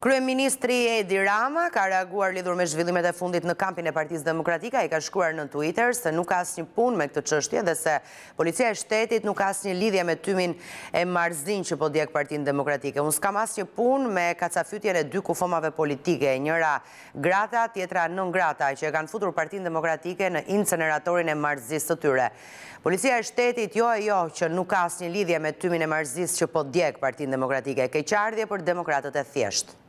Kryeministri Edi Rama ka reaguar lidhur me zhvillimet e fundit në kampin e partiz demokratika, i ka shkuar në Twitter se nuk asë një pun me këtë qështje dhe se policia e shtetit nuk asë një lidhja me tymin e marzin që po djekë partin demokratike. Unë s'kam asë një pun me kacafytjen e dy kufomave politike, njëra grata, tjetra nën grata, që e kanë futur partin demokratike në inceneratorin e marzis të tyre. Policia e shtetit jo e jo që nuk asë një lidhja me tymin e marzis që po djekë partin demokratike, ke qardhje për demokratët e thjeshtë.